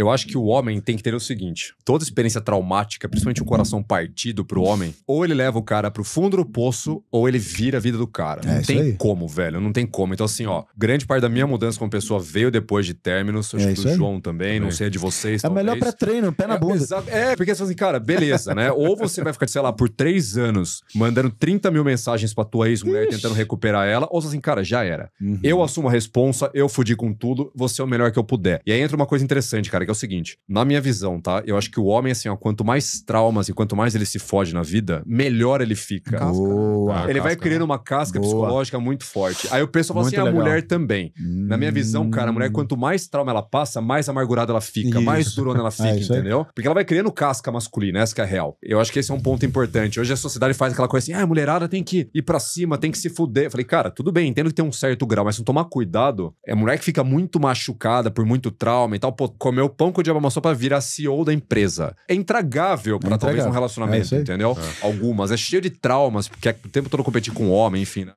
Eu acho que o homem tem que ter o seguinte: toda experiência traumática, principalmente um coração partido pro homem, ou ele leva o cara pro fundo do poço, ou ele vira a vida do cara. É, não tem como, velho. Não tem como. Então, assim, ó, grande parte da minha mudança como pessoa veio depois de términos. Acho é, que do João também, também, não sei, de vocês. É talvez. melhor pra treino, pé na é, bunda. É, é porque assim, cara, beleza, né? Ou você vai ficar, sei lá, por três anos mandando 30 mil mensagens pra tua ex-mulher tentando recuperar ela, ou assim, cara, já era. Uhum. Eu assumo a responsa, eu fudi com tudo, você é o melhor que eu puder. E aí entra uma coisa interessante, cara, que é o seguinte: na minha visão, tá? Eu acho que o homem, assim, ó, quanto mais traumas e quanto mais ele se foge na vida, melhor ele fica. Casca. Boa, tá? ele vai criando uma casca Boa. psicológica muito forte. Aí o pessoal fala assim, muito assim: legal. a mulher também. Hum. Na minha visão, cara, a mulher, hum. quanto mais trauma ela passa, mais amargurada ela fica, isso. mais durona ela é, fica, é, entendeu? Porque ela vai criando casca masculina, essa que é a real. Eu acho que esse é um ponto importante. Hoje a sociedade faz aquela coisa assim: ah, a mulherada tem que ir pra cima, tem que se fuder. Eu falei, cara, tudo bem, entendo que tem um certo grau, mas se não tomar cuidado, é mulher que fica muito machucada por muito trauma e tal, pô, comeu pão que o diabo amassou pra virar CEO da empresa. É intragável pra é talvez um relacionamento, é entendeu? É. Algumas. É cheio de traumas, porque é o tempo todo competir com o homem, enfim. Né?